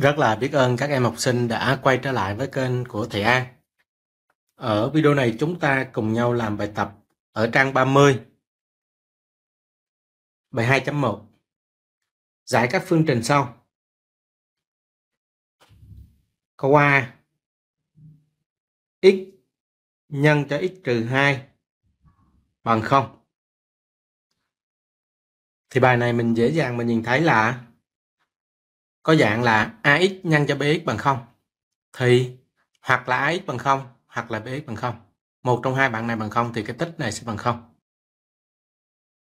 Rất là biết ơn các em học sinh đã quay trở lại với kênh của thầy An. Ở video này chúng ta cùng nhau làm bài tập ở trang 30. Bài 2.1. Giải các phương trình sau. Câu A. X nhân cho x trừ 2 bằng 0. Thì bài này mình dễ dàng mình nhìn thấy là có dạng là ax nhân cho bx bằng 0 thì hoặc là ax bằng 0 hoặc là bx bằng 0. Một trong hai bạn này bằng 0 thì cái tích này sẽ bằng 0.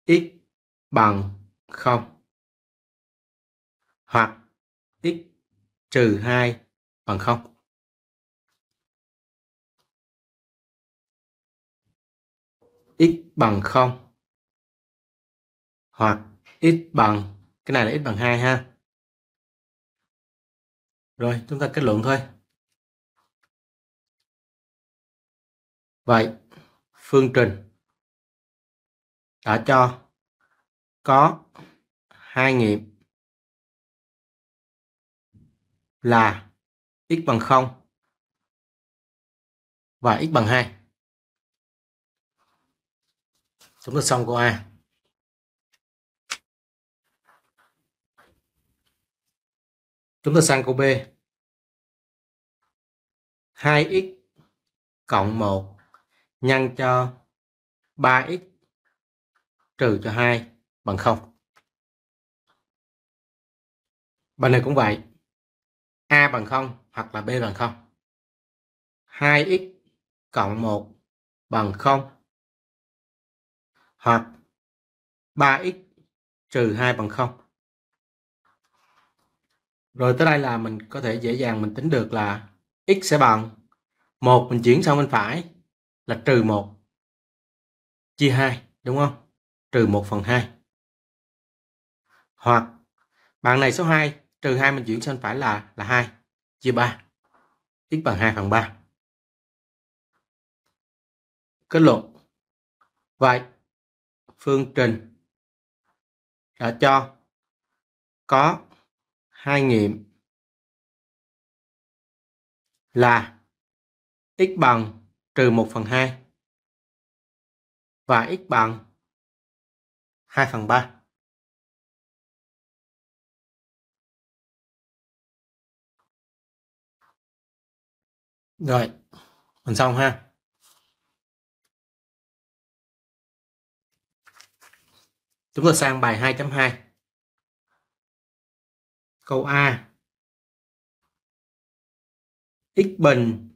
x bằng 0 hoặc x trừ 2 bằng 0. x bằng 0 hoặc x bằng cái này là x bằng 2 ha rồi chúng ta kết luận thôi vậy phương trình đã cho có hai nghiệm là x bằng 0 và x bằng 2. Chúng ta xong câu A. chúng ta sang câu B 2x cộng 1 nhân cho 3x trừ cho 2 bằng 0 Bài này cũng vậy a bằng 0 hoặc là b bằng 0 2x cộng 1 bằng 0 hoặc 3x trừ 2 bằng 0 rồi tới đây là mình có thể dễ dàng mình tính được là x sẽ bằng một mình chuyển sang bên phải là trừ 1 chia 2 đúng không? Trừ 1 phần 2. Hoặc bằng này số 2 trừ 2 mình chuyển sang phải là là 2 chia 3 x bằng 2 phần 3. Kết luận. Vậy phương trình đã cho có hai nghiệm là x bằng trừ 1 phần 2 và x bằng 2 phần 3. Rồi, mình xong ha. Chúng ta sang bài 2.2 câu A x bình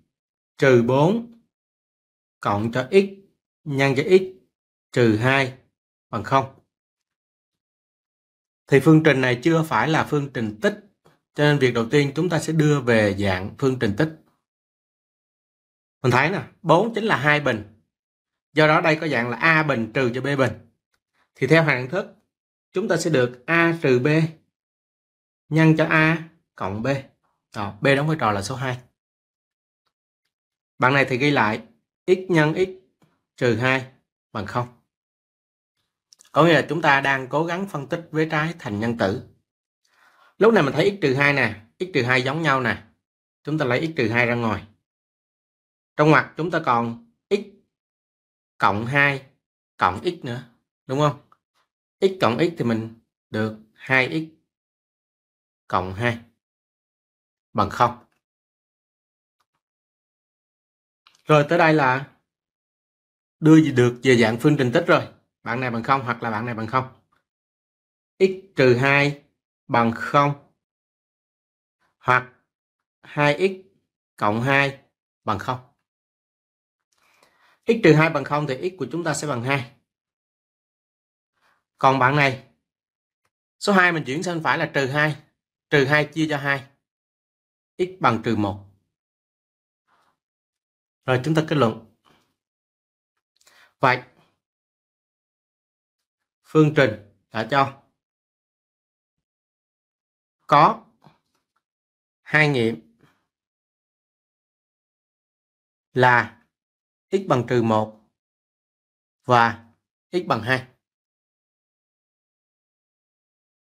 trừ 4 cộng cho x nhân cho x trừ 2 bằng 0 thì phương trình này chưa phải là phương trình tích cho nên việc đầu tiên chúng ta sẽ đưa về dạng phương trình tích mình thấy nè 4 chính là hai bình do đó đây có dạng là a bình trừ cho b bình thì theo hàng thức chúng ta sẽ được a trừ b nhân cho A cộng B. Đó, B đóng vai trò là số 2. Bằng này thì ghi lại x nhân x trừ 2 bằng 0. Có nghĩa là chúng ta đang cố gắng phân tích vế trái thành nhân tử. Lúc này mình thấy x trừ 2 nè, x trừ 2 giống nhau nè. Chúng ta lấy x trừ 2 ra ngoài. Trong ngoặc chúng ta còn x cộng 2 cộng x nữa, đúng không? x cộng x thì mình được 2x cộng 2 bằng 0. Rồi tới đây là đưa được về dạng phương trình tích rồi. Bạn này bằng 0 hoặc là bạn này bằng 0. x trừ 2 bằng 0 hoặc 2x cộng 2 bằng 0. x trừ 2 bằng 0 thì x của chúng ta sẽ bằng 2. Còn bạn này số 2 mình chuyển sang phải là trừ 2 trừ 2 chia cho 2 x bằng trừ 1 rồi chúng ta kết luận vậy phương trình đã cho có hai nghiệm là x bằng trừ 1 và x bằng 2.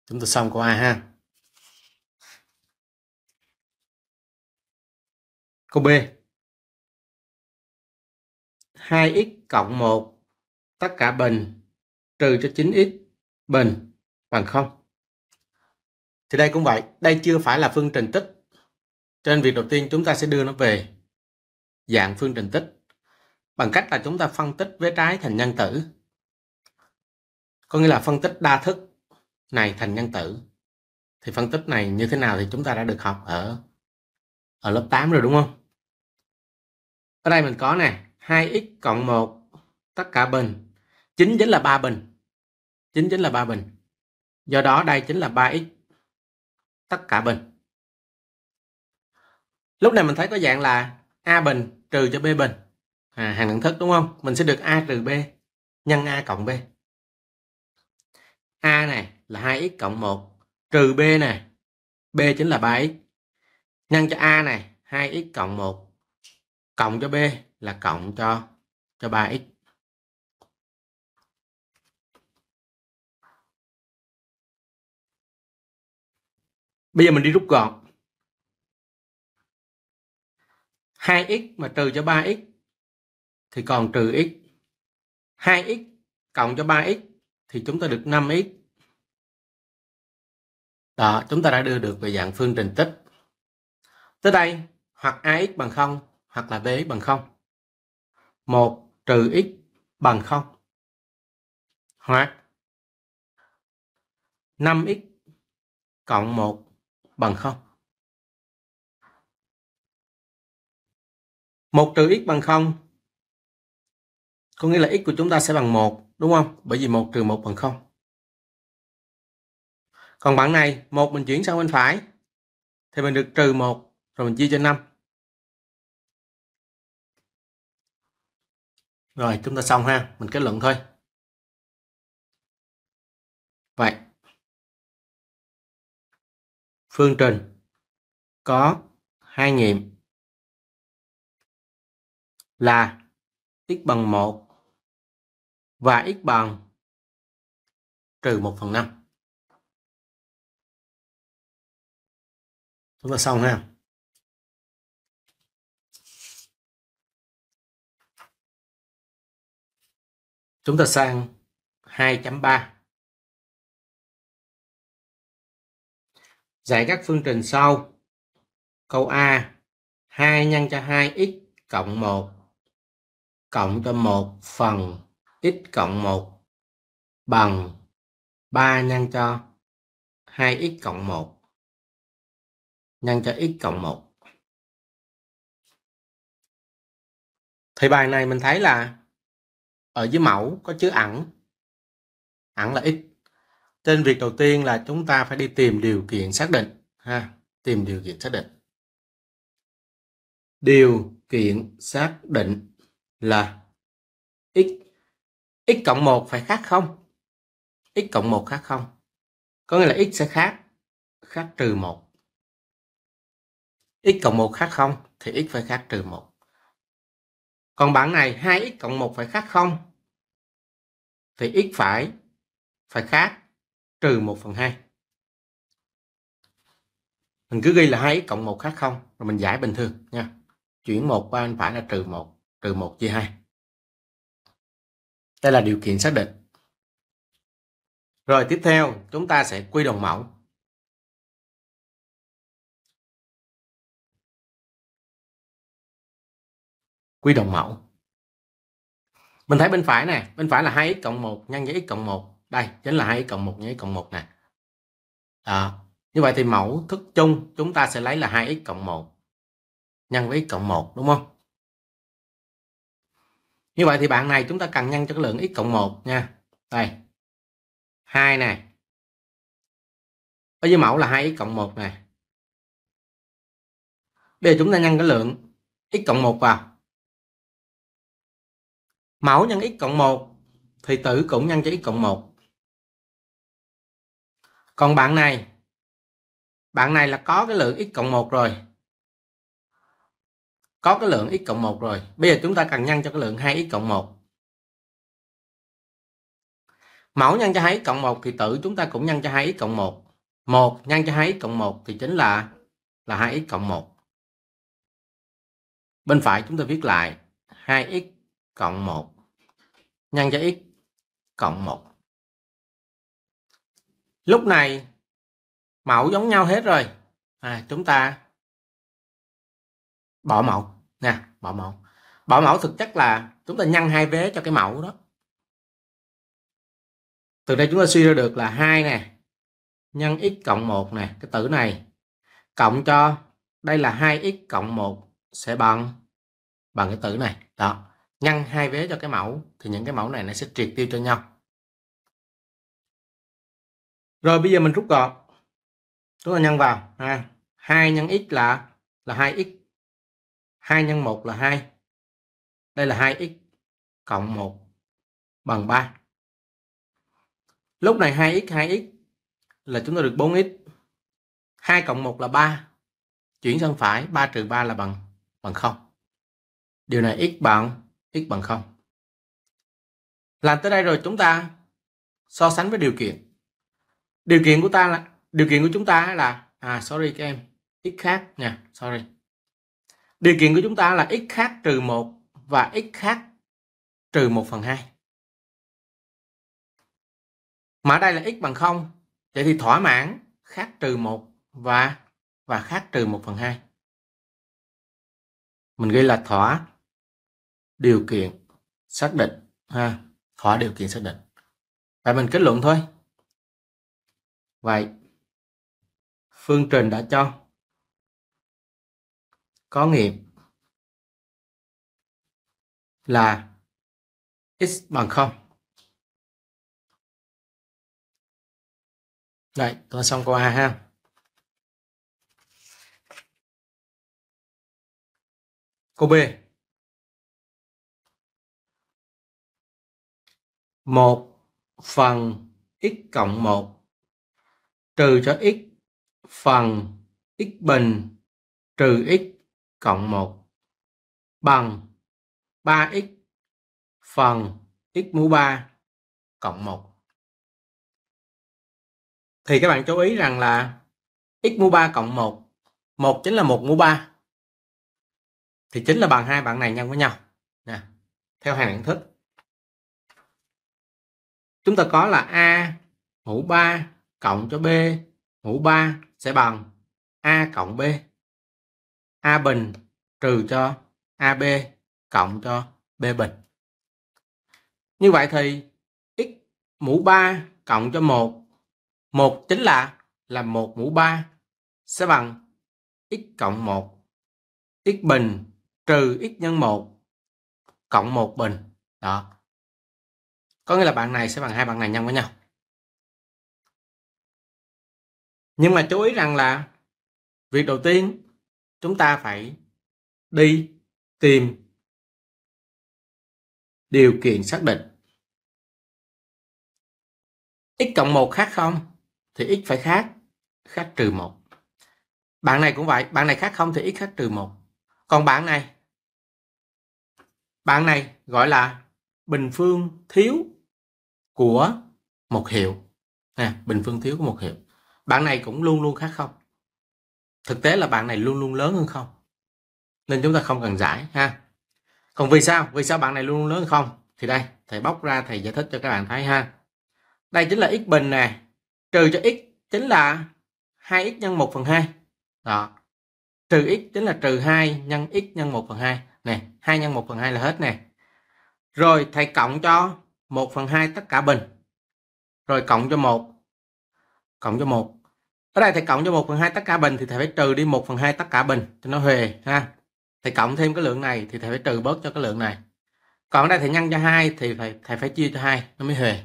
Chúng ta xong câu A ha. Câu B. 2x cộng 1 tất cả bình trừ cho 9x bình bằng 0. Thì đây cũng vậy, đây chưa phải là phương trình tích. trên việc đầu tiên chúng ta sẽ đưa nó về dạng phương trình tích bằng cách là chúng ta phân tích vế trái thành nhân tử. Có nghĩa là phân tích đa thức này thành nhân tử. Thì phân tích này như thế nào thì chúng ta đã được học ở ở lớp 8 rồi đúng không? ở đây mình có nè 2x cộng 1 tất cả bình 9 chính là 3 bình 9 chính là 3 bình do đó đây chính là 3x tất cả bình lúc này mình thấy có dạng là a bình trừ cho b bình à, hàng đẳng thức đúng không mình sẽ được a trừ b nhân a cộng b a này là 2x cộng 1 trừ b này b chính là 3x nhân cho a này 2x cộng 1 cộng cho b là cộng cho cho 3x bây giờ mình đi rút gọn 2x mà trừ cho 3x thì còn trừ x 2x cộng cho 3x thì chúng ta được 5x đó chúng ta đã đưa được về dạng phương trình tích tới đây hoặc ax bằng 0 hoặc là v bằng 0. 1 trừ x bằng 0. Hoặc 5x cộng 1 bằng 0. 1 trừ x bằng 0 có nghĩa là x của chúng ta sẽ bằng 1 đúng không? Bởi vì 1 trừ 1 bằng 0. Còn bạn này, 1 mình chuyển sang bên phải thì mình được trừ 1 rồi mình chia cho 5. rồi chúng ta xong ha mình kết luận thôi vậy phương trình có hai nghiệm là x bằng 1 và x bằng trừ 1 phần 5. Chúng ta xong ha. Chúng ta sang 2.3. Giải các phương trình sau. Câu A 2 nhân cho 2x cộng 1 cộng cho 1 phần x cộng 1 bằng 3 nhân cho 2x cộng 1 nhân cho x cộng 1. Thì bài này mình thấy là ở dưới mẫu có chữ ẩn ẩn là x trên việc đầu tiên là chúng ta phải đi tìm điều kiện xác định ha tìm điều kiện xác định điều kiện xác định là x x cộng 1 phải khác không x cộng 1 khác không có nghĩa là x sẽ khác khác trừ 1 x cộng 1 khác không thì x phải khác trừ 1 còn bảng này 2x cộng 1 phải khác không thì x phải phải khác trừ 1 phần 2 mình cứ ghi là 2x cộng 1 khác không rồi mình giải bình thường nha chuyển 1 qua bên phải là trừ 1 trừ 1 chia 2 đây là điều kiện xác định rồi tiếp theo chúng ta sẽ quy đồng mẫu quy đồng mẫu mình thấy bên phải nè bên phải là 2x cộng 1 nhân với x cộng 1 đây chính là 2x cộng 1 nhân x cộng 1 nè à, như vậy thì mẫu thức chung chúng ta sẽ lấy là 2x cộng 1 nhân với x cộng 1 đúng không như vậy thì bạn này chúng ta cần nhân cho cái lượng x cộng 1 nha đây 2 này đối với mẫu là 2x cộng 1 này bây giờ chúng ta nhân cái lượng x cộng 1 vào mẫu nhân x cộng 1 thì tử cũng nhân cho x cộng 1 còn bạn này bạn này là có cái lượng x cộng 1 rồi có cái lượng x cộng 1 rồi bây giờ chúng ta cần nhân cho cái lượng 2x cộng 1 mẫu nhân cho 2x cộng 1 thì tử chúng ta cũng nhân cho 2x cộng 1 1 nhân cho 2x cộng 1 thì chính là là 2x cộng 1 bên phải chúng ta viết lại 2x cộng 1 nhân cho x cộng 1. Lúc này mẫu giống nhau hết rồi. À, chúng ta bỏ mẫu nha, bỏ mẫu. Bỏ mẫu thực chất là chúng ta nhân hai vế cho cái mẫu đó. Từ đây chúng ta suy ra được là hai nè nhân x cộng 1 nè, cái tử này cộng cho đây là 2x cộng 1 sẽ bằng bằng cái tử này. Đó nhân hai vế cho cái mẫu thì những cái mẫu này nó sẽ triệt tiêu cho nhau rồi bây giờ mình rút gọn chúng ta nhân vào ha 2 nhân x là là 2x 2 nhân 1 là 2 đây là 2x cộng 1 bằng 3 lúc này 2x 2x là chúng ta được 4x 2 cộng 1 là 3 chuyển sang phải 3 trừ 3 là bằng bằng 0 điều này x bằng x bằng 0. Làm tới đây rồi chúng ta so sánh với điều kiện. Điều kiện của ta là điều kiện của chúng ta là à sorry các em, x khác nha, sorry. Điều kiện của chúng ta là x khác trừ 1 và x khác trừ 1 phần 2. Mà đây là x bằng 0, vậy thì thỏa mãn khác trừ 1 và và khác trừ 1 phần 2. Mình ghi là thỏa điều kiện xác định ha thỏa điều kiện xác định và mình kết luận thôi vậy phương trình đã cho có nghiệm là x bằng không Đấy, tôi xong câu A ha. Câu B. 1 phần x cộng 1 trừ cho x phần x bình trừ x cộng 1 bằng 3x phần x mũ 3 cộng 1. Thì các bạn chú ý rằng là x mũ 3 cộng 1, 1 chính là 1 mũ 3. Thì chính là bằng hai bạn này nhân với nhau. Nè, theo hàng đẳng thức chúng ta có là a mũ 3 cộng cho b mũ 3 sẽ bằng a cộng b a bình trừ cho ab cộng cho b bình như vậy thì x mũ 3 cộng cho 1 1 chính là là 1 mũ 3 sẽ bằng x cộng 1 x bình trừ x nhân 1 cộng 1 bình đó có nghĩa là bạn này sẽ bằng hai bạn này nhân với nhau nhưng mà chú ý rằng là việc đầu tiên chúng ta phải đi tìm điều kiện xác định x cộng một khác không thì x phải khác khác trừ một. bạn này cũng vậy bạn này khác không thì x khác trừ một. còn bạn này bạn này gọi là bình phương thiếu của một hiệu à, bình phương thiếu của một hiệu bạn này cũng luôn luôn khác không thực tế là bạn này luôn luôn lớn hơn không nên chúng ta không cần giải ha còn vì sao vì sao bạn này luôn luôn lớn hơn không thì đây thầy bóc ra thầy giải thích cho các bạn thấy ha đây chính là x bình nè trừ cho x chính là 2x nhân 1 phần 2 đó trừ x chính là trừ 2 nhân x nhân 1 phần 2 nè 2 nhân 1 phần 2 là hết nè rồi thầy cộng cho 1 phần 2 tất cả bình rồi cộng cho 1 cộng cho 1 ở đây thầy cộng cho 1 phần 2 tất cả bình thì thầy phải trừ đi 1 phần 2 tất cả bình cho nó huề ha thầy cộng thêm cái lượng này thì thầy phải trừ bớt cho cái lượng này còn ở đây thầy nhân cho 2 thì thầy thầy phải chia cho 2 nó mới huề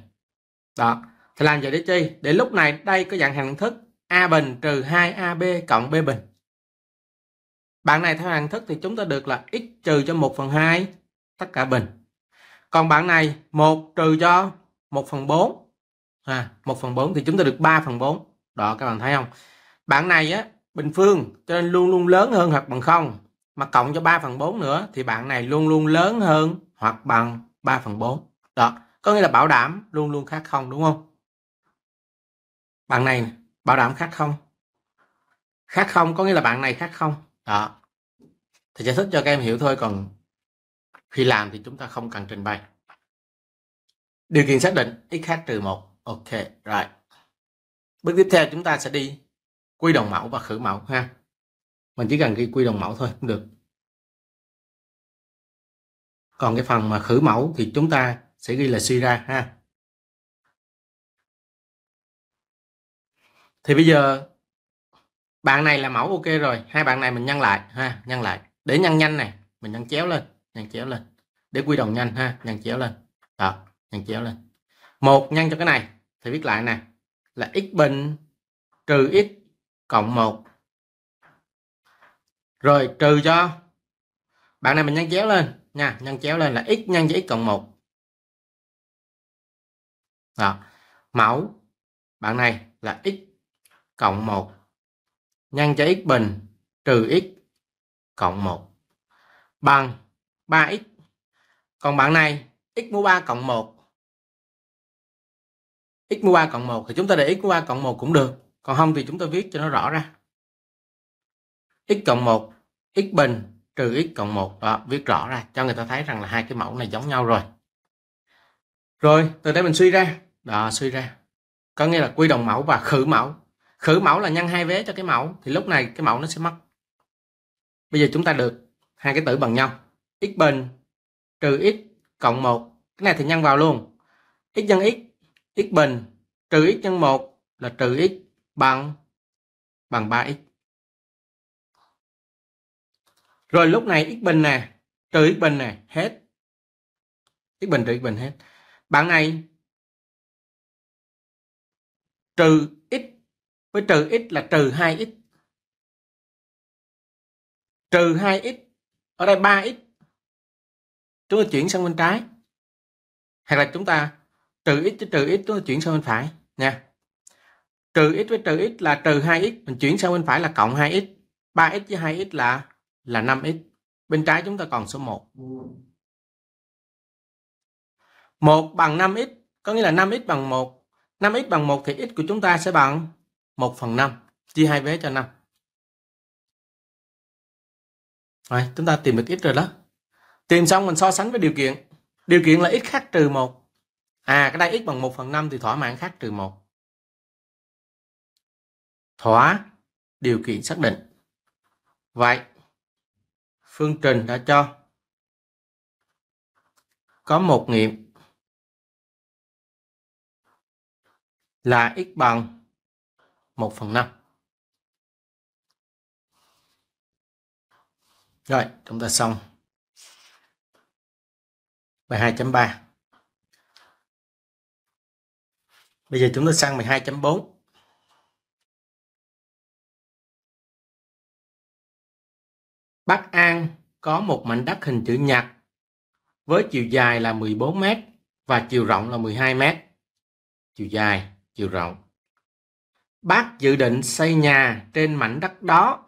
đó thầy làm vậy để chi để lúc này đây có dạng hàng thức a bình trừ 2ab cộng b bình bạn này theo hàng thức thì chúng ta được là x trừ cho 1 phần 2 tất cả bình còn bạn này 1 trừ cho 1 phần 4 à 1 phần 4 thì chúng ta được 3 phần 4 đó các bạn thấy không bạn này á bình phương cho nên luôn luôn lớn hơn hoặc bằng 0 mà cộng cho 3 phần 4 nữa thì bạn này luôn luôn lớn hơn hoặc bằng 3 phần 4 đó có nghĩa là bảo đảm luôn luôn khác không đúng không bạn này bảo đảm khác không khác không có nghĩa là bạn này khác không đó thì giải thích cho các em hiểu thôi còn khi làm thì chúng ta không cần trình bày điều kiện xác định x khác trừ một ok rồi bước tiếp theo chúng ta sẽ đi quy đồng mẫu và khử mẫu ha mình chỉ cần ghi quy đồng mẫu thôi cũng được còn cái phần mà khử mẫu thì chúng ta sẽ ghi là suy ra ha thì bây giờ bạn này là mẫu ok rồi hai bạn này mình nhân lại ha nhân lại để nhân nhanh này mình nhân chéo lên nhăn chéo lên để quy đồng nhanh ha nhăn chéo lên đó nhăn chéo lên một nhân cho cái này thì viết lại nè là x bình trừ x cộng 1 rồi trừ cho bạn này mình nhân chéo lên nha nhân chéo lên là x nhân cho x cộng 1 đó. mẫu bạn này là x cộng 1 nhân cho x bình trừ x cộng 1 bằng 3x còn bạn này x mũ 3 cộng 1 x mũ 3 cộng 1 thì chúng ta để x mũ 3 cộng 1 cũng được còn không thì chúng ta viết cho nó rõ ra x cộng 1 x bình trừ x cộng 1 đó viết rõ ra cho người ta thấy rằng là hai cái mẫu này giống nhau rồi rồi từ đây mình suy ra đó suy ra có nghĩa là quy đồng mẫu và khử mẫu khử mẫu là nhân hai vế cho cái mẫu thì lúc này cái mẫu nó sẽ mất bây giờ chúng ta được hai cái tử bằng nhau x bình trừ x cộng 1. Cái này thì nhân vào luôn. x nhân x, x bình trừ x nhân 1 là trừ x bằng bằng 3x. Rồi lúc này x bình nè, trừ x bình nè, hết. x bình trừ x bình hết. Bạn này trừ x với trừ x là trừ 2x. Trừ 2x, ở đây 3x chúng ta chuyển sang bên trái hoặc là chúng ta trừ x với trừ x chúng ta chuyển sang bên phải nha trừ x với trừ x là trừ 2x mình chuyển sang bên phải là cộng 2x 3x với 2x là là 5x bên trái chúng ta còn số 1 1 bằng 5x có nghĩa là 5x bằng 1 5x bằng 1 thì x của chúng ta sẽ bằng 1 phần 5 chia hai vế cho 5 rồi chúng ta tìm được x rồi đó tìm xong mình so sánh với điều kiện điều kiện là x khác trừ một à cái đây x bằng một phần năm thì thỏa mãn khác trừ một thỏa điều kiện xác định vậy phương trình đã cho có một nghiệm là x bằng 1 phần 5 rồi chúng ta xong bài 2.3 bây giờ chúng ta sang 12.4 Bắc An có một mảnh đất hình chữ nhật với chiều dài là 14 m và chiều rộng là 12 m. Chiều dài, chiều rộng. Bác dự định xây nhà trên mảnh đất đó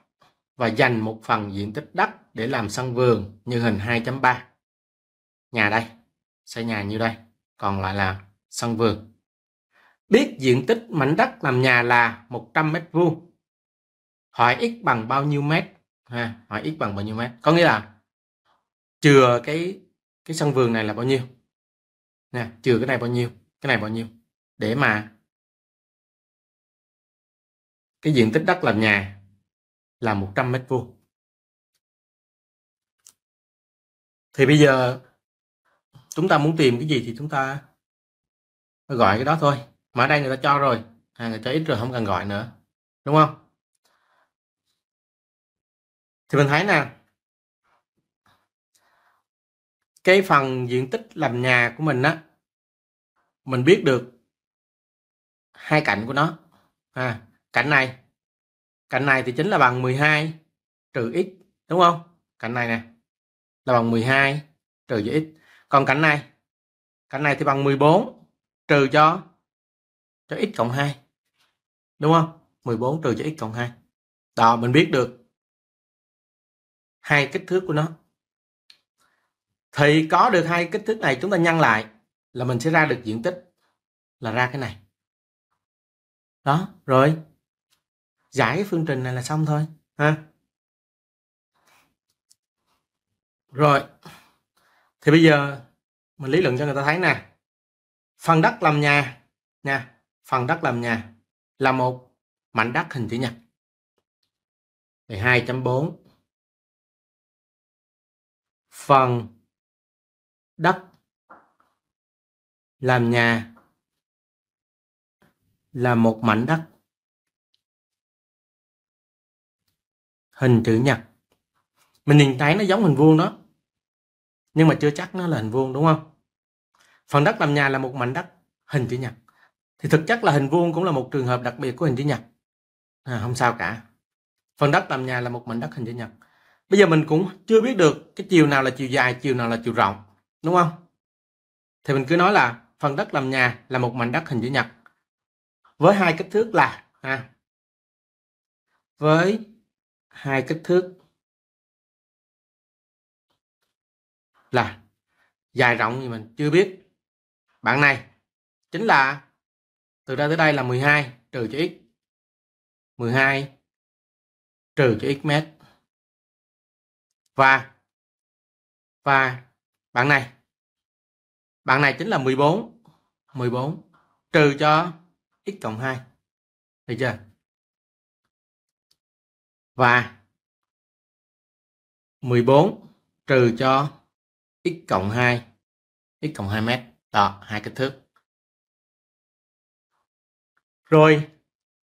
và dành một phần diện tích đất để làm sân vườn như hình 2.3 nhà đây xây nhà như đây còn lại là sân vườn biết diện tích mảnh đất làm nhà là 100 mét vuông hỏi x bằng bao nhiêu mét ha hỏi x bằng bao nhiêu mét có nghĩa là chừa cái cái sân vườn này là bao nhiêu nè trừ cái này bao nhiêu cái này bao nhiêu để mà cái diện tích đất làm nhà là 100 mét vuông thì bây giờ chúng ta muốn tìm cái gì thì chúng ta gọi cái đó thôi mà ở đây người ta cho rồi à, người ta ít rồi không cần gọi nữa đúng không thì mình thấy nè cái phần diện tích làm nhà của mình á mình biết được hai cạnh của nó à, cạnh này cạnh này thì chính là bằng 12 trừ x đúng không cạnh này nè là bằng 12 trừ với x còn cạnh này cạnh này thì bằng 14 trừ cho cho x cộng 2 đúng không 14 trừ cho x cộng 2 đó mình biết được hai kích thước của nó thì có được hai kích thước này chúng ta nhân lại là mình sẽ ra được diện tích là ra cái này đó rồi giải cái phương trình này là xong thôi ha rồi thì bây giờ mình lý luận cho người ta thấy nè phần đất làm nhà nha phần đất làm nhà là một mảnh đất hình chữ nhật thì 2.4 phần đất làm nhà là một mảnh đất hình chữ nhật mình nhìn thấy nó giống hình vuông đó nhưng mà chưa chắc nó là hình vuông đúng không phần đất làm nhà là một mảnh đất hình chữ nhật thì thực chất là hình vuông cũng là một trường hợp đặc biệt của hình chữ nhật à, không sao cả phần đất làm nhà là một mảnh đất hình chữ nhật bây giờ mình cũng chưa biết được cái chiều nào là chiều dài chiều nào là chiều rộng đúng không thì mình cứ nói là phần đất làm nhà là một mảnh đất hình chữ nhật với hai kích thước là à, với hai kích thước là dài rộng thì mình chưa biết bạn này chính là từ đây tới đây là 12 trừ cho x 12 trừ cho x mét và và bạn này bạn này chính là 14 14 trừ cho x cộng 2 được chưa và 14 trừ cho x cộng 2 x cộng 2 mét đó hai kích thước rồi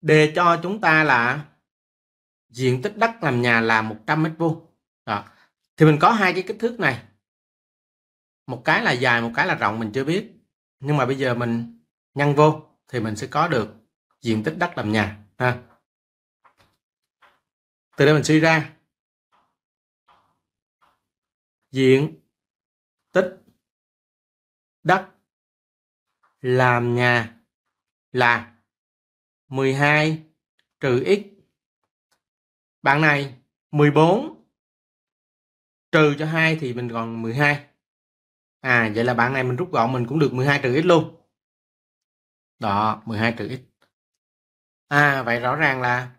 đề cho chúng ta là diện tích đất làm nhà là 100 mét vuông đó. thì mình có hai cái kích thước này một cái là dài một cái là rộng mình chưa biết nhưng mà bây giờ mình nhân vô thì mình sẽ có được diện tích đất làm nhà ha từ đây mình suy ra diện đất làm nhà là 12 trừ x. Bạn này 14 trừ cho 2 thì mình còn 12. À vậy là bạn này mình rút gọn mình cũng được 12 trừ x luôn. Đó, 12 trừ x. À vậy rõ ràng là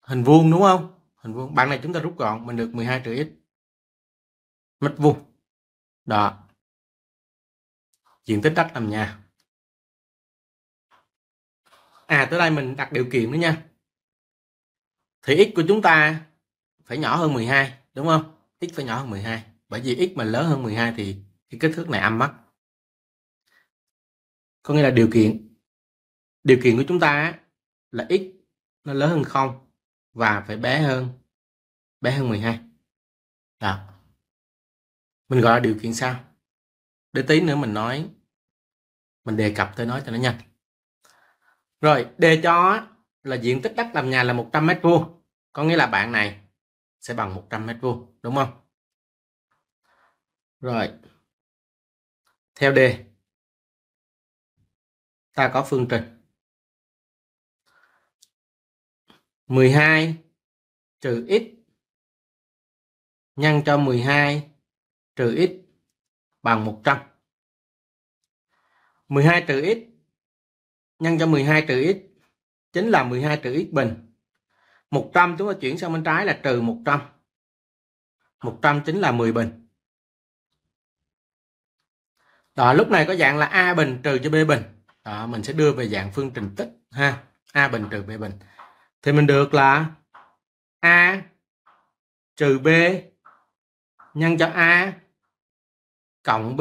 hình vuông đúng không? Hình vuông. Bạn này chúng ta rút gọn mình được 12 trừ x. Mét vuông. Đó, diện tích đất làm nhà à tới đây mình đặt điều kiện nữa nha thì x của chúng ta phải nhỏ hơn 12 đúng không x phải nhỏ hơn 12 bởi vì x mà lớn hơn 12 thì cái kích thước này âm mất có nghĩa là điều kiện điều kiện của chúng ta là x nó lớn hơn không và phải bé hơn bé hơn 12 đó mình gọi là điều kiện sao? để tí nữa mình nói mình đề cập tới nói cho nó nhanh rồi đề cho là diện tích đất làm nhà là 100 mét vuông có nghĩa là bạn này sẽ bằng 100 mét vuông đúng không rồi theo đề ta có phương trình 12 trừ x nhân cho 12 trừ x bằng 100 12 trừ x nhân cho 12 trừ x chính là 12 trừ x bình. 100 chúng ta chuyển sang bên trái là trừ 100. 100 chính là 10 bình. Đó, lúc này có dạng là A bình trừ cho B bình. Đó, mình sẽ đưa về dạng phương trình tích ha. A bình trừ B bình. Thì mình được là A trừ B nhân cho A cộng B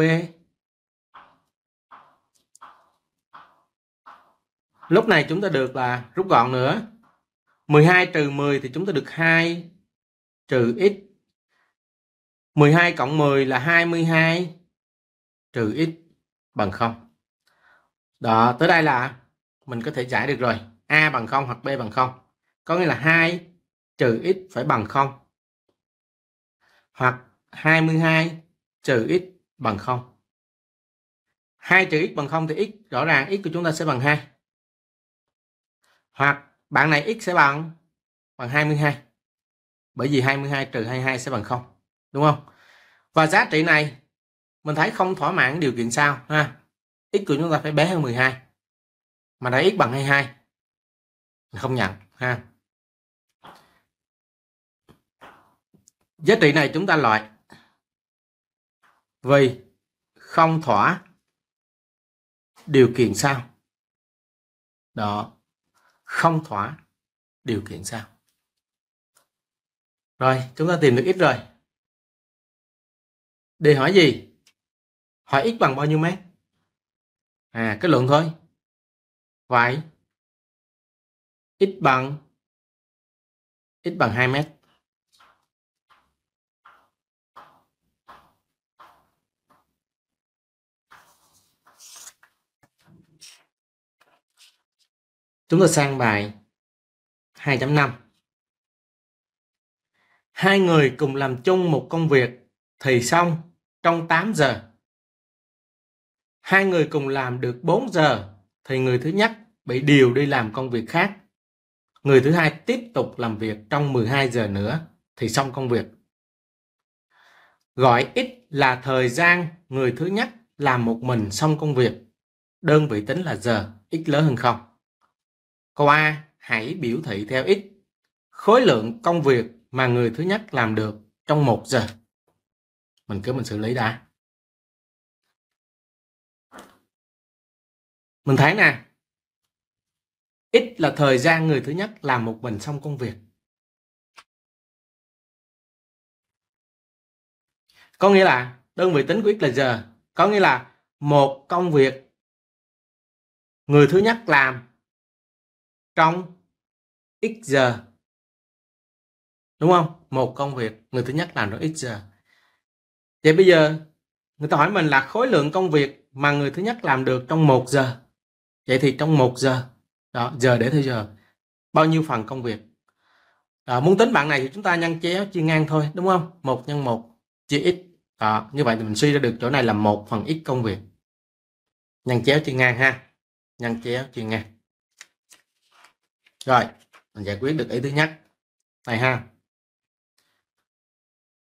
lúc này chúng ta được là rút gọn nữa 12 trừ 10 thì chúng ta được 2 trừ x 12 cộng 10 là 22 trừ x bằng 0 đó tới đây là mình có thể giải được rồi a bằng 0 hoặc b bằng 0 có nghĩa là 2 trừ x phải bằng 0 hoặc 22 trừ x bằng 0 2 trừ x bằng 0 thì x rõ ràng x của chúng ta sẽ bằng 2 hoặc bạn này x sẽ bằng bằng 22 bởi vì 22 trừ 22 sẽ bằng 0 đúng không và giá trị này mình thấy không thỏa mãn điều kiện sau ha x của chúng ta phải bé hơn 12 mà đã x bằng 22 mình không nhận ha giá trị này chúng ta loại vì không thỏa điều kiện sau đó không thỏa điều kiện sao? rồi chúng ta tìm được x rồi đề hỏi gì hỏi x bằng bao nhiêu mét à kết luận thôi vậy x bằng x bằng 2 mét Chúng ta sang bài 2.5. Hai người cùng làm chung một công việc thì xong trong 8 giờ. Hai người cùng làm được 4 giờ thì người thứ nhất bị điều đi làm công việc khác. Người thứ hai tiếp tục làm việc trong 12 giờ nữa thì xong công việc. Gọi ít là thời gian người thứ nhất làm một mình xong công việc. Đơn vị tính là giờ, ít lớn hơn không? Câu A. Hãy biểu thị theo X. Khối lượng công việc mà người thứ nhất làm được trong một giờ. Mình cứ mình xử lý đã. Mình thấy nè. X là thời gian người thứ nhất làm một mình xong công việc. Có nghĩa là đơn vị tính của X là giờ. Có nghĩa là một công việc người thứ nhất làm trong x giờ đúng không một công việc người thứ nhất làm được x giờ vậy bây giờ người ta hỏi mình là khối lượng công việc mà người thứ nhất làm được trong một giờ vậy thì trong một giờ đó giờ để theo giờ bao nhiêu phần công việc đó, muốn tính bạn này thì chúng ta nhân chéo chia ngang thôi đúng không một nhân một chia x đó, như vậy thì mình suy ra được chỗ này là một phần x công việc nhân chéo chia ngang ha nhân chéo chia ngang rồi mình giải quyết được ý thứ nhất này ha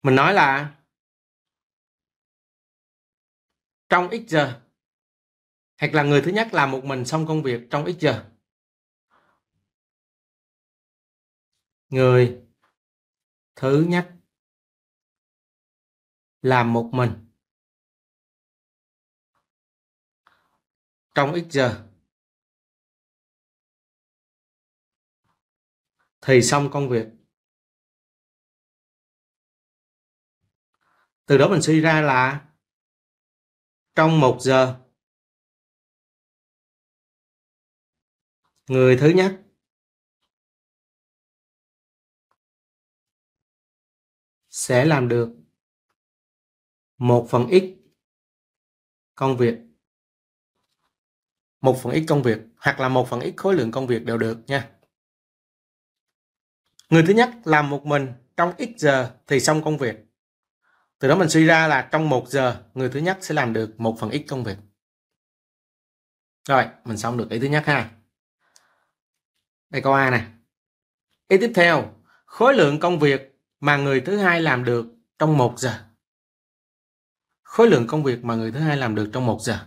mình nói là trong ít giờ hoặc là người thứ nhất làm một mình xong công việc trong ít giờ người thứ nhất làm một mình trong ít giờ thì xong công việc từ đó mình suy ra là trong một giờ người thứ nhất sẽ làm được một phần ít công việc một phần ít công việc hoặc là một phần ít khối lượng công việc đều được nha Người thứ nhất làm một mình trong ít giờ thì xong công việc. Từ đó mình suy ra là trong một giờ người thứ nhất sẽ làm được một phần ít công việc. Rồi, mình xong được ý thứ nhất ha. Đây câu A này. Ý tiếp theo, khối lượng công việc mà người thứ hai làm được trong một giờ. Khối lượng công việc mà người thứ hai làm được trong một giờ.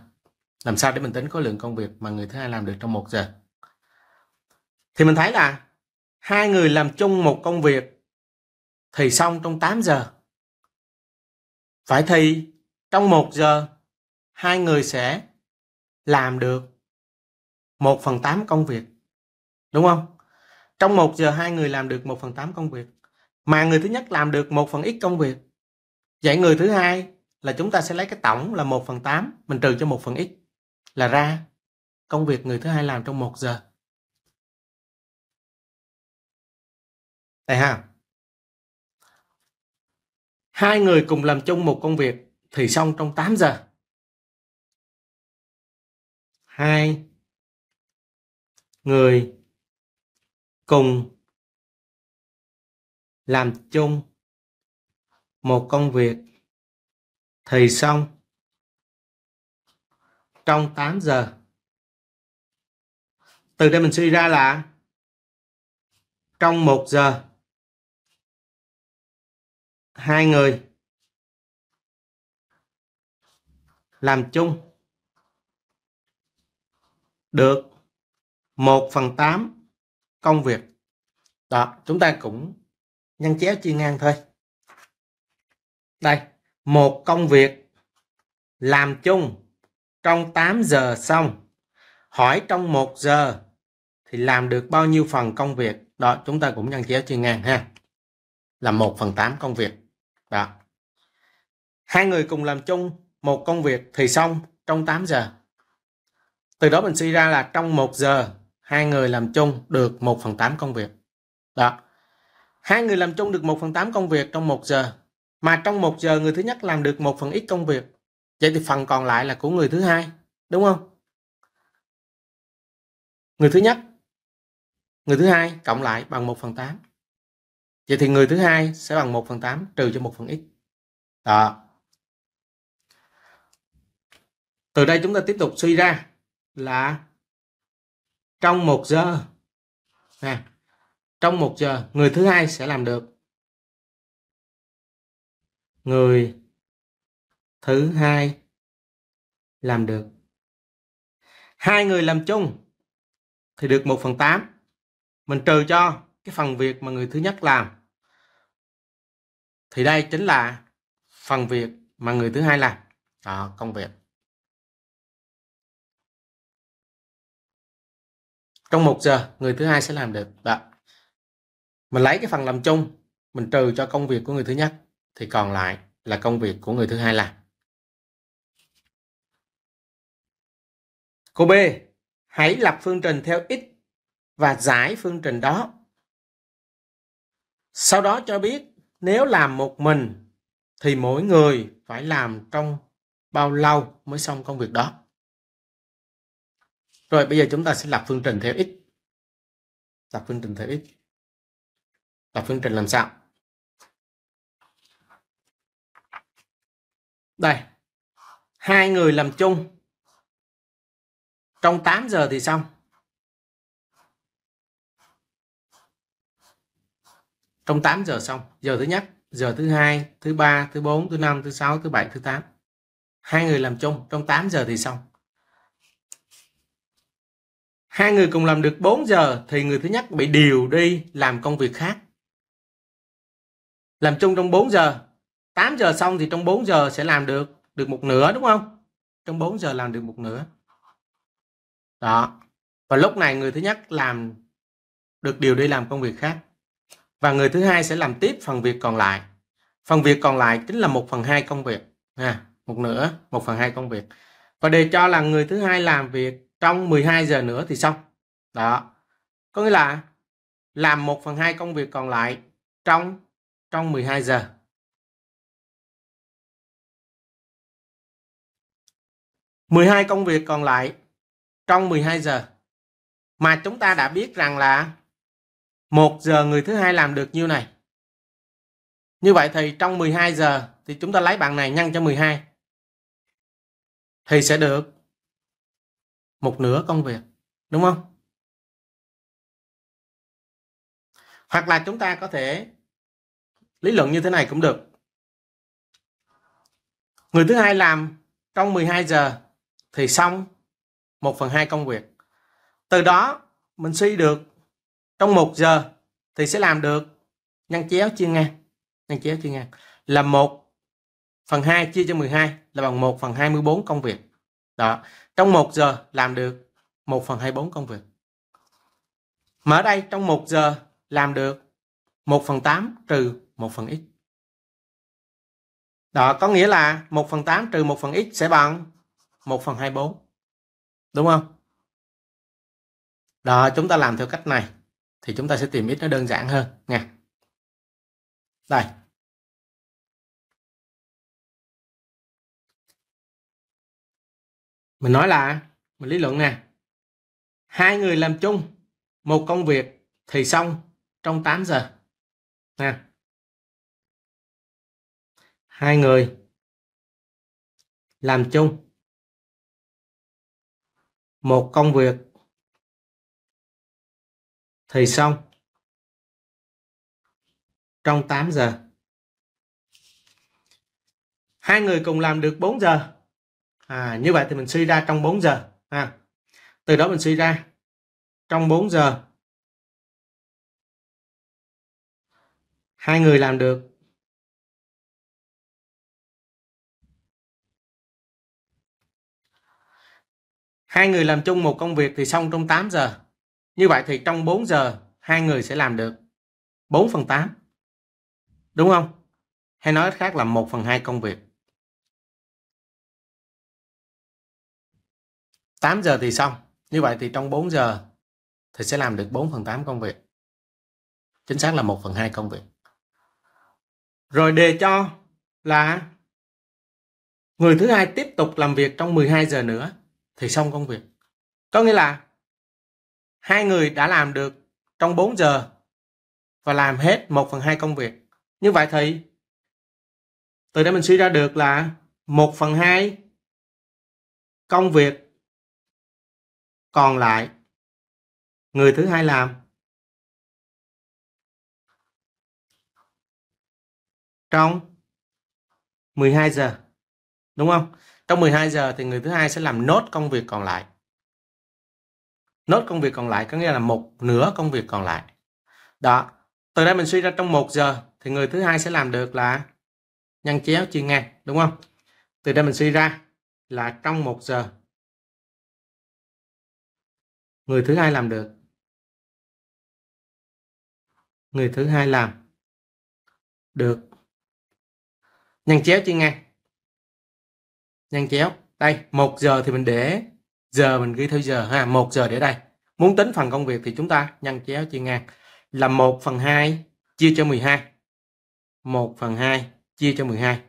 Làm sao để mình tính khối lượng công việc mà người thứ hai làm được trong một giờ? Thì mình thấy là hai người làm chung một công việc thì xong trong 8 giờ. Phải thì trong 1 giờ hai người sẽ làm được 1 phần 8 công việc. Đúng không? Trong 1 giờ hai người làm được 1 phần 8 công việc. Mà người thứ nhất làm được 1 phần ít công việc. Vậy người thứ hai là chúng ta sẽ lấy cái tổng là 1 phần 8 mình trừ cho 1 phần ít là ra công việc người thứ hai làm trong 1 giờ. đây ha hai người cùng làm chung một công việc thì xong trong 8 giờ hai người cùng làm chung một công việc thì xong trong 8 giờ từ đây mình suy ra là trong 1 giờ hai người làm chung được 1 phần 8 công việc đó chúng ta cũng nhân chéo chia ngang thôi đây một công việc làm chung trong 8 giờ xong hỏi trong 1 giờ thì làm được bao nhiêu phần công việc đó chúng ta cũng nhân chéo chia ngang ha là 1 phần 8 công việc đó hai người cùng làm chung một công việc thì xong trong 8 giờ từ đó mình suy ra là trong một giờ hai người làm chung được 1 phần 8 công việc đó hai người làm chung được 1 phần 8 công việc trong một giờ mà trong một giờ người thứ nhất làm được một phần ít công việc vậy thì phần còn lại là của người thứ hai đúng không người thứ nhất người thứ hai cộng lại bằng 1 phần 8 Vậy thì người thứ hai sẽ bằng 1 phần 8 trừ cho 1 phần x. Đó. Từ đây chúng ta tiếp tục suy ra là trong 1 giờ nè, trong 1 giờ người thứ hai sẽ làm được người thứ hai làm được hai người làm chung thì được 1 phần 8 mình trừ cho cái phần việc mà người thứ nhất làm thì đây chính là phần việc mà người thứ hai làm đó, công việc trong một giờ người thứ hai sẽ làm được đó mình lấy cái phần làm chung mình trừ cho công việc của người thứ nhất thì còn lại là công việc của người thứ hai làm cô b hãy lập phương trình theo x và giải phương trình đó sau đó cho biết nếu làm một mình thì mỗi người phải làm trong bao lâu mới xong công việc đó. Rồi bây giờ chúng ta sẽ lập phương trình theo x. Lập phương trình theo x. Lập phương trình làm sao? Đây. Hai người làm chung. Trong 8 giờ thì xong. trong 8 giờ xong giờ thứ nhất giờ thứ hai thứ ba thứ bốn thứ năm thứ sáu thứ bảy thứ tám hai người làm chung trong 8 giờ thì xong hai người cùng làm được 4 giờ thì người thứ nhất bị điều đi làm công việc khác làm chung trong 4 giờ 8 giờ xong thì trong 4 giờ sẽ làm được được một nửa đúng không trong 4 giờ làm được một nửa đó và lúc này người thứ nhất làm được điều đi làm công việc khác và người thứ hai sẽ làm tiếp phần việc còn lại phần việc còn lại chính là một phần hai công việc à, một nửa một phần hai công việc và đề cho là người thứ hai làm việc trong 12 giờ nữa thì xong đó có nghĩa là làm một phần hai công việc còn lại trong trong 12 giờ mười hai công việc còn lại trong 12 giờ mà chúng ta đã biết rằng là 1 giờ người thứ hai làm được nhiêu này. Như vậy thì trong 12 giờ thì chúng ta lấy bạn này nhân cho 12. Thì sẽ được một nửa công việc, đúng không? Hoặc là chúng ta có thể lý luận như thế này cũng được. Người thứ hai làm trong 12 giờ thì xong 1 phần 2 công việc. Từ đó mình suy được trong một giờ thì sẽ làm được nhân chéo chia ngang nhân chéo chia ngang là một phần 2 chia cho 12 là bằng 1 phần 24 công việc đó trong một giờ làm được 1 phần 24 công việc mà ở đây trong một giờ làm được 1 phần 8 trừ 1 phần x đó có nghĩa là 1 phần 8 trừ 1 phần x sẽ bằng 1 phần 24 đúng không đó chúng ta làm theo cách này thì chúng ta sẽ tìm x nó đơn giản hơn nha đây mình nói là mình lý luận nè hai người làm chung một công việc thì xong trong 8 giờ nha hai người làm chung một công việc thì xong trong 8 giờ hai người cùng làm được 4 giờ à, như vậy thì mình suy ra trong 4 giờ à, từ đó mình suy ra trong 4 giờ hai người làm được hai người làm chung một công việc thì xong trong 8 giờ như vậy thì trong 4 giờ hai người sẽ làm được 4 phần 8. Đúng không? Hay nói khác là 1 phần 2 công việc. 8 giờ thì xong. Như vậy thì trong 4 giờ thì sẽ làm được 4 phần 8 công việc. Chính xác là 1 phần 2 công việc. Rồi đề cho là người thứ hai tiếp tục làm việc trong 12 giờ nữa thì xong công việc. Có nghĩa là hai người đã làm được trong 4 giờ và làm hết 1 phần 2 công việc. Như vậy thì từ đây mình suy ra được là 1 phần 2 công việc còn lại người thứ hai làm trong 12 giờ. Đúng không? Trong 12 giờ thì người thứ hai sẽ làm nốt công việc còn lại nốt công việc còn lại có nghĩa là một nửa công việc còn lại đó từ đây mình suy ra trong một giờ thì người thứ hai sẽ làm được là nhân chéo chia ngang đúng không từ đây mình suy ra là trong một giờ người thứ hai làm được người thứ hai làm được nhân chéo chia ngang nhân chéo đây một giờ thì mình để giờ mình ghi theo giờ ha một giờ để đây muốn tính phần công việc thì chúng ta nhân chéo chia ngang là 1 phần 2 chia cho 12 1 phần 2 chia cho 12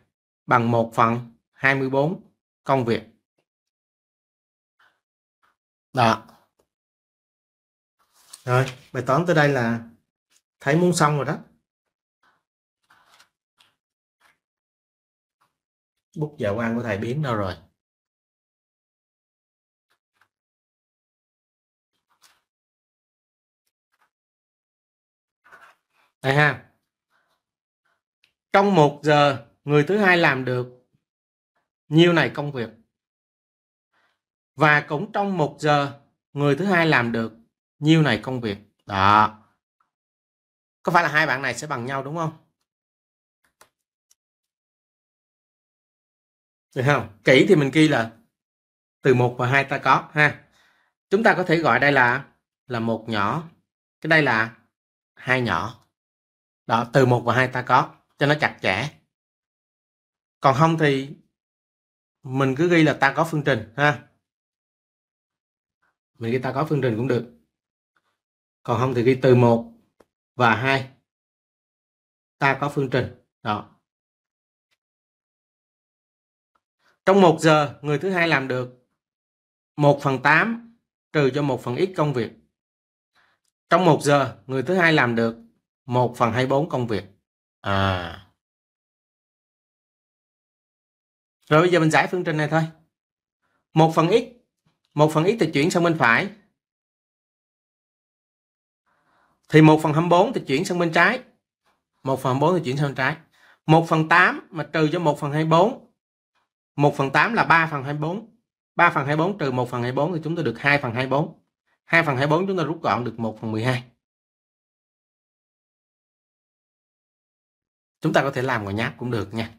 bằng 1 phần 24 công việc đó rồi bài toán tới đây là thấy muốn xong rồi đó bút dạ quan của thầy biến đâu rồi Đây ha. Trong một giờ người thứ hai làm được nhiêu này công việc và cũng trong một giờ người thứ hai làm được nhiêu này công việc đó có phải là hai bạn này sẽ bằng nhau đúng không được không kỹ thì mình ghi là từ một và hai ta có ha chúng ta có thể gọi đây là là một nhỏ cái đây là hai nhỏ đó từ một và hai ta có cho nó chặt chẽ còn không thì mình cứ ghi là ta có phương trình ha mình ghi ta có phương trình cũng được còn không thì ghi từ một và hai ta có phương trình đó trong một giờ người thứ hai làm được 1 phần 8 trừ cho 1 phần ít công việc trong một giờ người thứ hai làm được 1 phần 24 công việc. À. Rồi bây giờ mình giải phương trình này thôi. 1 phần x. 1 phần x thì chuyển sang bên phải. Thì 1 phần 24 thì chuyển sang bên trái. 1 phần 24 thì chuyển sang bên trái. 1 phần 8 mà trừ cho 1 phần 24. 1 phần 8 là 3 phần 24. 3 phần 24 trừ 1 phần 24 thì chúng ta được 2 phần 24. 2 phần 24 chúng ta rút gọn được 1 phần 12. chúng ta có thể làm ngoài nháp cũng được nha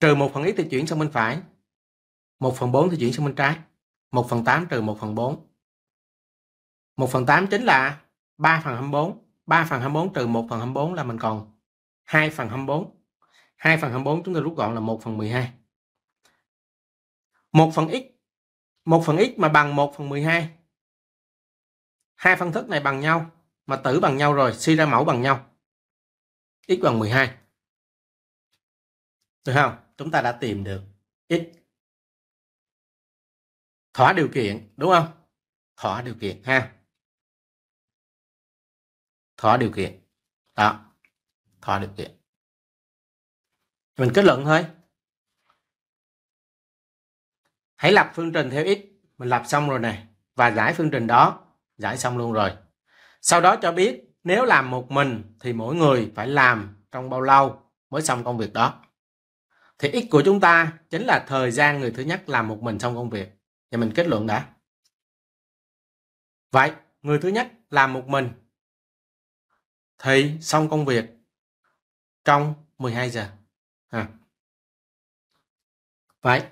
trừ một phần x thì chuyển sang bên phải một phần bốn thì chuyển sang bên trái một phần tám trừ một phần bốn, một phần tám chính là ba phần hai bốn, ba phần hai bốn trừ một phần hai bốn là mình còn hai phần hai bốn, hai phần hai bốn chúng ta rút gọn là một phần mười hai. một phần x một phần x mà bằng một phần 12 hai phân thức này bằng nhau mà tử bằng nhau rồi suy ra mẫu bằng nhau x bằng 12. Được không? Chúng ta đã tìm được x thỏa điều kiện, đúng không? Thỏa điều kiện ha. Thỏa điều kiện. Đó. Thỏa điều kiện. Mình kết luận thôi. Hãy lập phương trình theo x, mình lập xong rồi này và giải phương trình đó, giải xong luôn rồi. Sau đó cho biết nếu làm một mình thì mỗi người phải làm trong bao lâu mới xong công việc đó thì x của chúng ta chính là thời gian người thứ nhất làm một mình xong công việc và mình kết luận đã vậy người thứ nhất làm một mình thì xong công việc trong 12 giờ à. vậy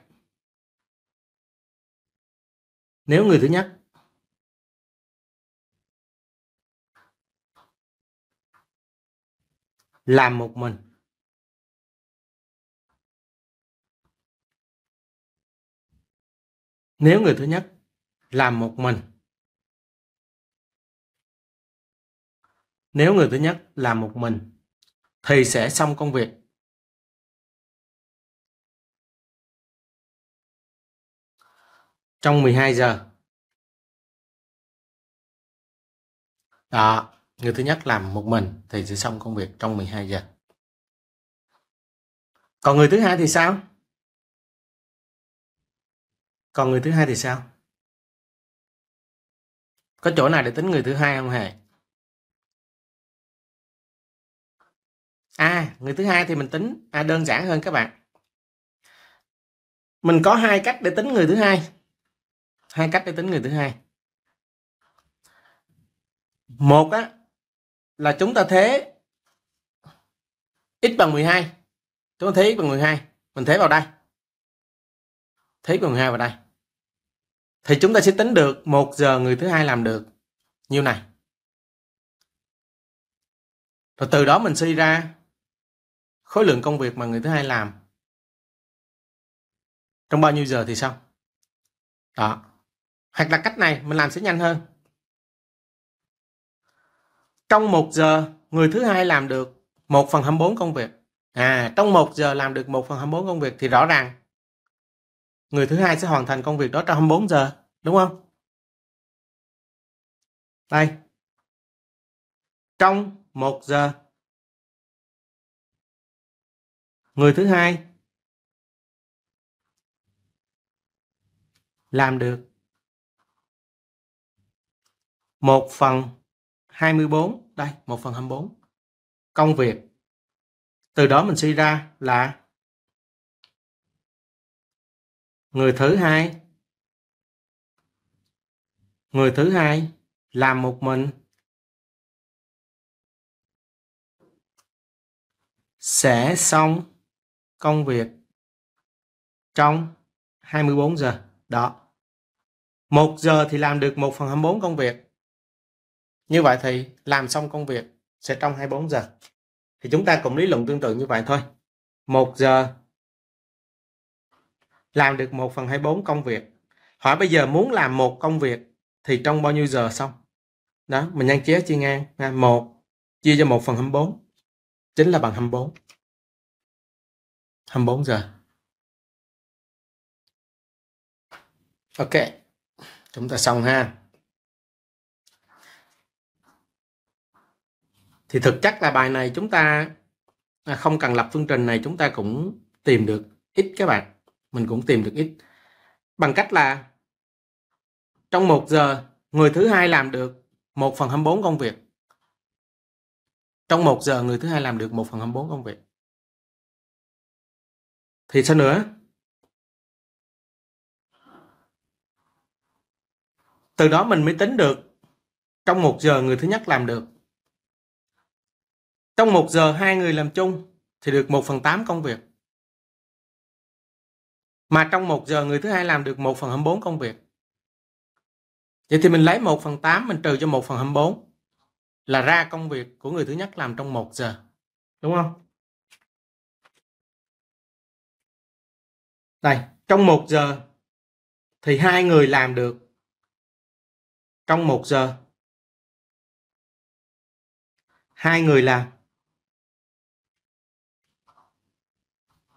nếu người thứ nhất làm một mình nếu người thứ nhất làm một mình nếu người thứ nhất làm một mình thì sẽ xong công việc trong 12 giờ đó Người thứ nhất làm một mình thì sẽ xong công việc trong 12 giờ. Còn người thứ hai thì sao? Còn người thứ hai thì sao? Có chỗ nào để tính người thứ hai không hề? À, người thứ hai thì mình tính à, đơn giản hơn các bạn. Mình có hai cách để tính người thứ hai. Hai cách để tính người thứ hai. Một á là chúng ta thế x bằng 12 chúng ta thế x bằng 12 mình thế vào đây thế x bằng 12 vào đây thì chúng ta sẽ tính được 1 giờ người thứ hai làm được nhiêu này rồi từ đó mình suy ra khối lượng công việc mà người thứ hai làm trong bao nhiêu giờ thì xong đó hoặc là cách này mình làm sẽ nhanh hơn trong một giờ người thứ hai làm được một phần bốn công việc à trong một giờ làm được một phần bốn công việc thì rõ ràng người thứ hai sẽ hoàn thành công việc đó trong 24 giờ đúng không đây trong một giờ người thứ hai làm được một phần 24 đây 1 phần 24 công việc từ đó mình suy ra là người thứ hai người thứ hai làm một mình sẽ xong công việc trong 24 giờ đó một giờ thì làm được 1 phần 24 công việc như vậy thì làm xong công việc sẽ trong 24 giờ thì chúng ta cũng lý luận tương tự như vậy thôi 1 giờ làm được 1 phần 24 công việc hỏi bây giờ muốn làm một công việc thì trong bao nhiêu giờ xong đó mình nhân chéo chia ngang ha, 1 chia cho 1 phần 24 chính là bằng 24 24 giờ ok chúng ta xong ha thì thực chất là bài này chúng ta à, không cần lập phương trình này chúng ta cũng tìm được x các bạn mình cũng tìm được x bằng cách là trong một giờ người thứ hai làm được 1 phần 24 công việc trong một giờ người thứ hai làm được 1 phần 24 công việc thì sao nữa từ đó mình mới tính được trong một giờ người thứ nhất làm được trong một giờ hai người làm chung thì được một phần tám công việc. Mà trong một giờ người thứ hai làm được một phần hai bốn công việc. Vậy thì mình lấy một phần tám mình trừ cho một phần hai bốn là ra công việc của người thứ nhất làm trong một giờ. Đúng không? Đây, trong một giờ thì hai người làm được trong một giờ hai người làm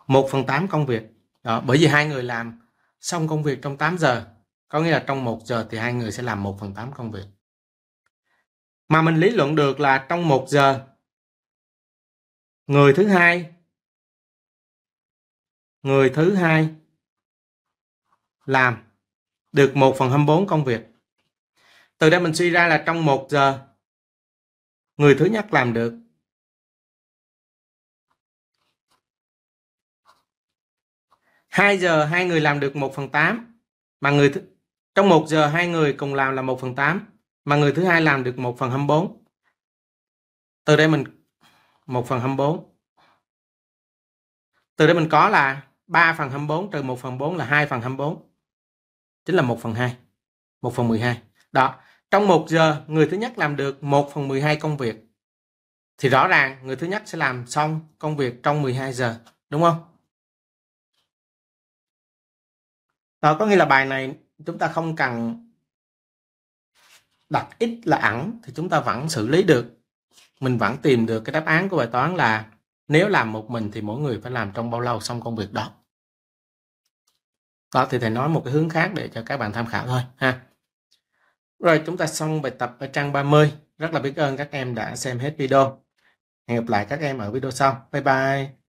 1 phần 8 công việc đó, bởi vì hai người làm xong công việc trong 8 giờ có nghĩa là trong 1 giờ thì hai người sẽ làm 1 phần 8 công việc mà mình lý luận được là trong 1 giờ người thứ hai người thứ hai làm được 1 phần 24 công việc từ đây mình suy ra là trong 1 giờ người thứ nhất làm được 2 giờ hai người làm được 1 phần 8 mà người th... trong 1 giờ hai người cùng làm là 1 phần 8 mà người thứ hai làm được 1 phần 24 từ đây mình 1 phần 24 từ đây mình có là 3 phần 24 trừ 1 phần 4 là 2 phần 24 chính là 1 phần 2 1 phần 12 đó trong 1 giờ người thứ nhất làm được 1 phần 12 công việc thì rõ ràng người thứ nhất sẽ làm xong công việc trong 12 giờ đúng không à, có nghĩa là bài này chúng ta không cần đặt ít là ẩn thì chúng ta vẫn xử lý được mình vẫn tìm được cái đáp án của bài toán là nếu làm một mình thì mỗi người phải làm trong bao lâu xong công việc đó đó thì thầy nói một cái hướng khác để cho các bạn tham khảo thôi ha rồi chúng ta xong bài tập ở trang 30 rất là biết ơn các em đã xem hết video hẹn gặp lại các em ở video sau bye bye